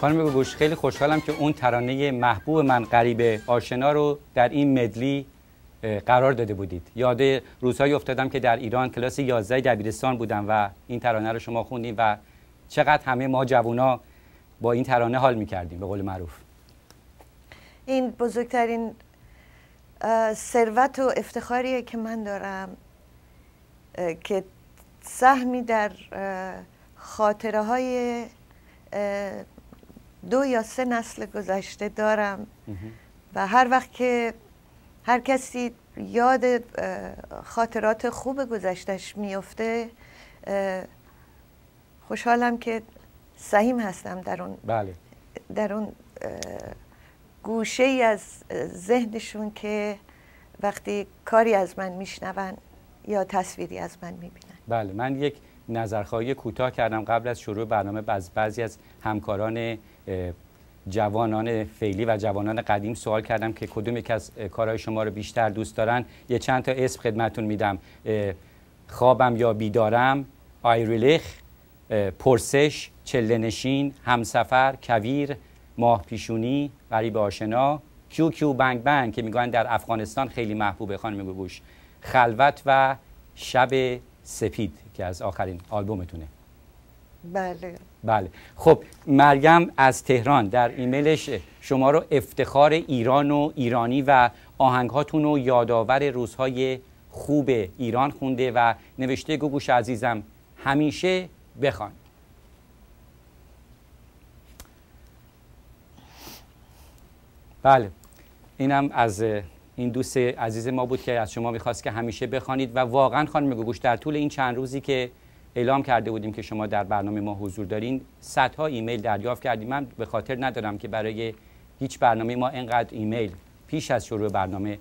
خانم گوش خیلی خوشحالم که اون ترانه محبوب من غریب آشنا رو در این مدلی قرار داده بودید یاده روزهایی افتادم که در ایران کلاس 11 دبیرستان بودم و این ترانه رو شما خوندیم و چقدر همه ما جوونا با این ترانه حال میکردیم به قول معروف این بزرگترین ثروت و افتخاریه که من دارم که سهمی در خاطره های دو یا سه نسل گذشته دارم و هر وقت که هر کسی یاد خاطرات خوب گذشتش میفته خوشحالم که سهیم هستم در اون بله. در اون گوشه ای از ذهنشون که وقتی کاری از من میشنون یا تصویری از من میبینن بله من یک نظرخواهی کوتاه کردم قبل از شروع برنامه بعضی از همکاران جوانان فعلی و جوانان قدیم سوال کردم که کدوم یک از کارهای شما رو بیشتر دوست دارن یه چند تا اسم خدمتون میدم خوابم یا بیدارم آیریلخ پرسش چلنشین همسفر کویر ماه پیشونی غریب آشنا کیو کیو بنگ بنگ که میگن در افغانستان خیلی محبوبه خانم گوگوش خلوت و شب سپید که از آخرین آلبومتونه بله بله خب مریم از تهران در ایمیلش شما رو افتخار ایران و ایرانی و آهنگهاتون رو یادآور روزهای خوب ایران خونده و نوشته گوگوش عزیزم همیشه بخوان بله اینم از این دوست عزیز ما بود که از شما میخواست که همیشه بخوانید و واقعا خانم گوگوش در طول این چند روزی که اعلام کرده بودیم که شما در برنامه ما حضور دارین صدها ایمیل دریافت کردیم من به خاطر ندارم که برای هیچ برنامه ما اینقدر ایمیل پیش از شروع برنامه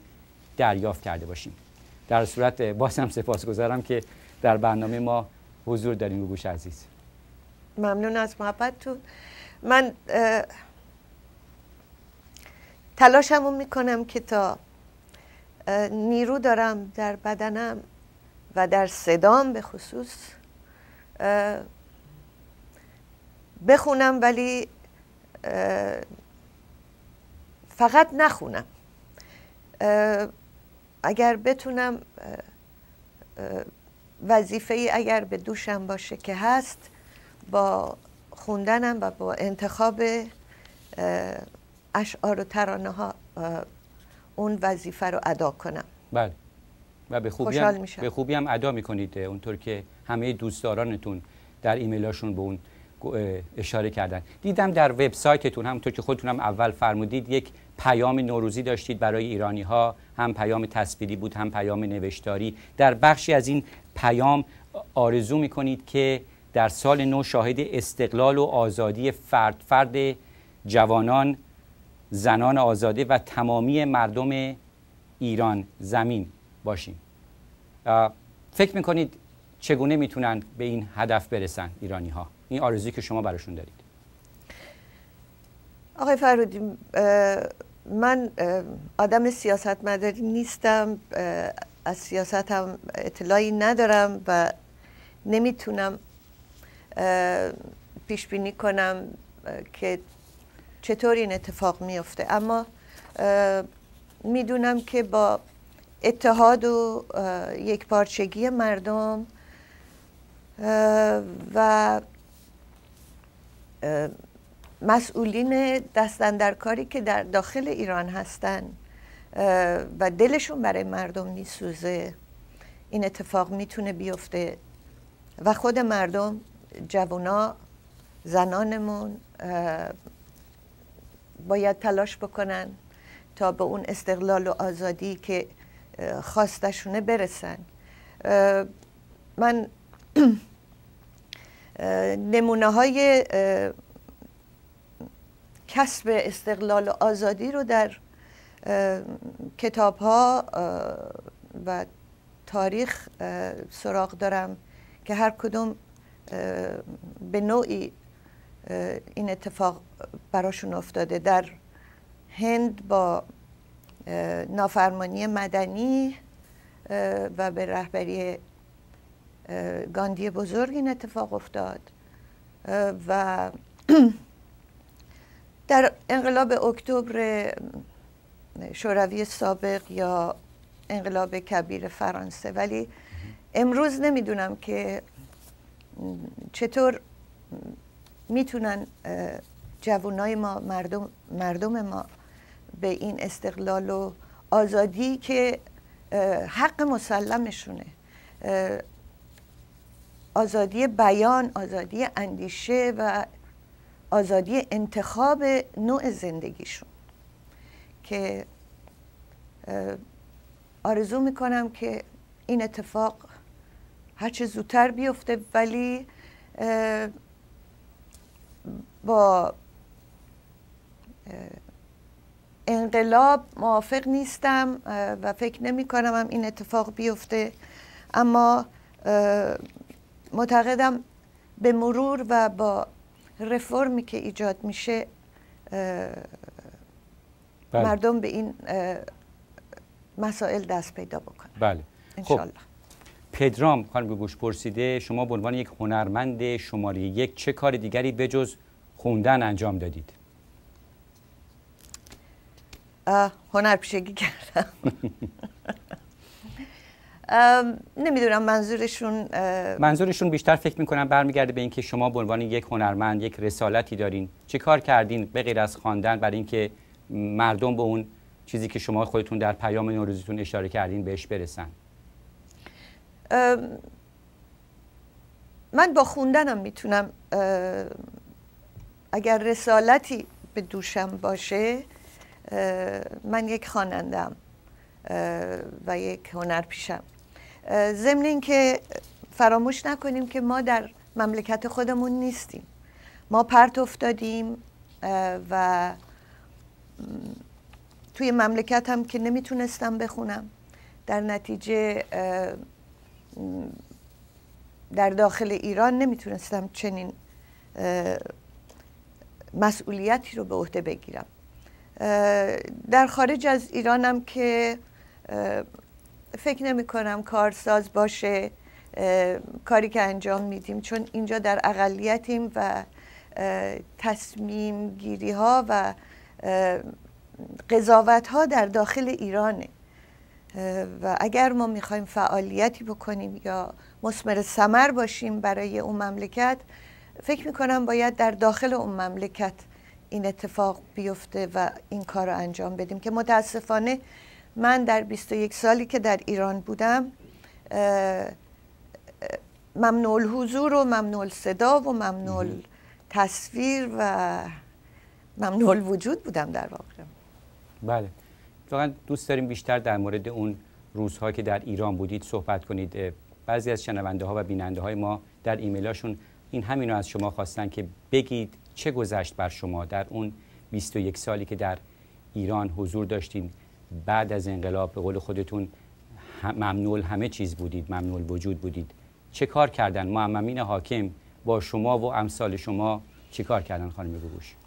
دریافت کرده باشیم در صورت بازم گذارم که در برنامه ما حضور داریم گوش عزیز ممنون از تو من رو میکنم که تا نیرو دارم در بدنم و در صدام به خصوص بخونم ولی فقط نخونم اگر بتونم وظیفه ای اگر به دوشم باشه که هست با خوندنم و با انتخاب اشعار و ترانه ها اون وظیفه رو ادا کنم بله و به خوبی هم به خوبی هم ادا میکنید اونطور که همه دوستدارانتون در ایمیلاشون به اون اشاره کردن دیدم در وبسایتتون همونطور که خودتون هم اول فرمودید یک پیام نوروزی داشتید برای ایرانی ها هم پیام تصویری بود هم پیام نوشتاری در بخشی از این پیام آرزو میکنید که در سال نو شاهد استقلال و آزادی فرد فرد جوانان زنان آزاده و تمامی مردم ایران زمین باشیم فکر میکنید چگونه میتونن به این هدف برسن ایرانی ها این آرزویی که شما براشون دارید آقای فرودی من آدم سیاست مداری نیستم از سیاست هم اطلاعی ندارم و نمیتونم پیش بینی کنم که چطور این اتفاق میفته اما میدونم که با اتحاد و یکپارچگی مردم و مسئولین دستندرکاری که در داخل ایران هستن و دلشون برای مردم نیسوزه این اتفاق میتونه بیفته و خود مردم جوونا زنانمون باید تلاش بکنن تا به اون استقلال و آزادی که خواستشونه برسن من نمونه های کسب استقلال و آزادی رو در کتاب ها و تاریخ سراغ دارم که هر کدوم به نوعی این اتفاق براشون افتاده در هند با نافرمانی مدنی و به رهبری گاندی بزرگ این اتفاق افتاد و در انقلاب اکتبر شوروی سابق یا انقلاب کبیر فرانسه ولی امروز نمیدونم که چطور میتونن جوانای ما مردم, مردم ما به این استقلال و آزادی که حق مسلمشونه آزادی بیان آزادی اندیشه و آزادی انتخاب نوع زندگیشون که آرزو میکنم که این اتفاق هرچه زودتر بیفته ولی با انقلاب موافق نیستم و فکر نمی کنم هم این اتفاق بیفته اما معتقدم به مرور و با رفرمی که ایجاد میشه بله. مردم به این مسائل دست پیدا بکنن بله خب پدرام خانم گوش پرسیده شما به عنوان یک هنرمند شماره یک چه کار دیگری بجز خوندن انجام دادید هنرپیشگی کردم نمیدونم منظورشون منظورشون بیشتر فکر میکنم برمیگرده به اینکه شما به عنوان یک هنرمند یک رسالتی دارین چه کار کردین به غیر از خواندن برای اینکه مردم به اون چیزی که شما خودتون در پیام نوروزیتون اشاره کردین بهش برسن من با خوندنم میتونم اگر رسالتی به دوشم باشه من یک خانندم و یک هنر پیشم ضمن اینکه فراموش نکنیم که ما در مملکت خودمون نیستیم ما پرت افتادیم و توی مملکت هم که نمیتونستم بخونم در نتیجه در داخل ایران نمیتونستم چنین مسئولیتی رو به عهده بگیرم در خارج از ایرانم که فکر نمی کنم کارساز باشه کاری که انجام میدیم چون اینجا در اقلیتیم و تصمیم گیری ها و قضاوت ها در داخل ایرانه و اگر ما میخوایم فعالیتی بکنیم یا مسمر سمر باشیم برای اون مملکت فکر میکنم باید در داخل اون مملکت این اتفاق بیفته و این کار رو انجام بدیم که متاسفانه من در 21 سالی که در ایران بودم ممنول حضور و ممنول صدا و ممنول تصویر و ممنول وجود بودم در واقع بله واقعا دوست داریم بیشتر در مورد اون روزها که در ایران بودید صحبت کنید بعضی از شنونده ها و بیننده های ما در ایمیلاشون این همینو از شما خواستن که بگید چه گذشت بر شما در اون 21 سالی که در ایران حضور داشتین بعد از انقلاب به قول خودتون ممنول همه چیز بودید ممنول وجود بودید چه کار کردن معممین حاکم با شما و امثال شما چه کار کردن خانم بگوش